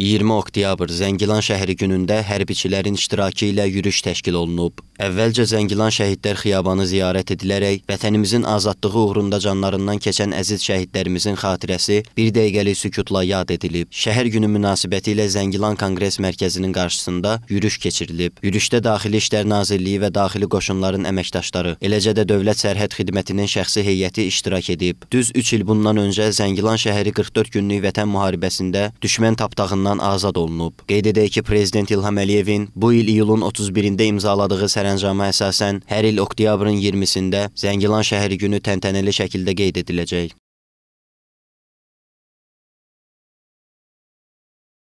20 oktyabr Zəngilan şəhəri günündə hərbiçilərin iştirakı ilə yürüş təşkil olunub. Əvvəlcə Zəngilan Şəhidlər Xiyabanı ziyarət edilərək vətənimizin azadlığı uğrunda canlarından keçən əziz şəhidlərimizin xatirəsi bir dəqiqəlik sükutla yad edilib. Şəhər günü münasibəti ilə Zəngilan Konqres Mərkəzinin qarşısında yürüş keçirilib. Yürüşdə Daxili İşlər Nazirliyi və daxili qoşunların əməkdaşları, eləcə də Dövlət Sərhəd Xidmətinin şəxsi heyəti iştirak edib. Düz 3 il bundan öncə Zəngilan şəhəri 44 günlük vətən müharibəsində düşmən tapdağından azad olunub. Qeyd edək ki, Prezident İlham Əliyevin bu il iyulun 31-də imzaladığı sərəncamı sərəncama əsasən hər il oktyabrın 20-sində Zəngilan şəhəri günü təntənəli şəkildə qeyd ediləcək.